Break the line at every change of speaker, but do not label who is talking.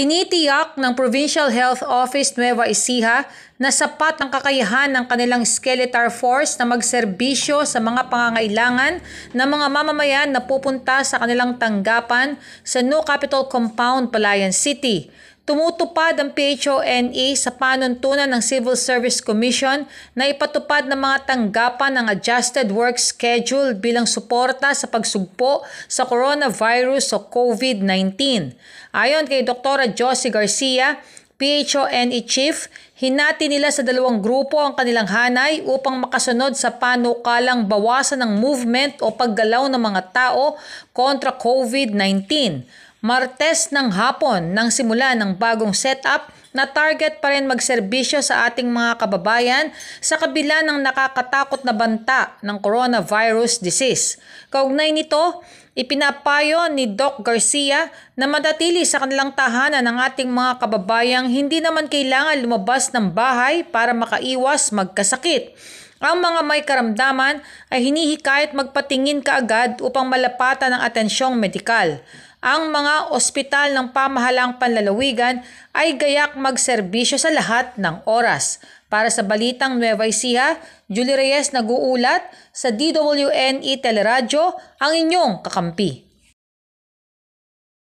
Tinitiyak ng Provincial Health Office Nueva Ecija na sapat ang kakayahan ng kanilang skeletal force na magserbisyo sa mga pangangailangan ng mga mamamayan na pupunta sa kanilang tanggapan sa New Capital Compound, Palayan City. Tumutupad ang PHONA e sa panuntunan ng Civil Service Commission na ipatupad ng mga tanggapan ng adjusted work schedule bilang suporta sa pagsugpo sa coronavirus o COVID-19. Ayon kay Dr. Josie Garcia, PHONE Chief, hinati nila sa dalawang grupo ang kanilang hanay upang makasunod sa panukalang bawasan ng movement o paggalaw ng mga tao kontra COVID-19. Martes ng hapon nang simula ng bagong setup na target pa rin magserbisyo sa ating mga kababayan sa kabila ng nakakatakot na banta ng coronavirus disease. Kaugnay nito, ipinapayo ni Doc Garcia na madatili sa kanilang tahanan ng ating mga kababayang hindi naman kailangan lumabas ng bahay para makaiwas magkasakit. Ang mga may karamdaman ay hinihikayat magpatingin kaagad upang malapatan ang atensyong medikal. Ang mga ospital ng pamahalang panlalawigan ay gayak magserbisyo sa lahat ng oras. Para sa Balitang Nueva Ecija, Julie Reyes nag-uulat sa DWNE Teleradyo, ang inyong kakampi.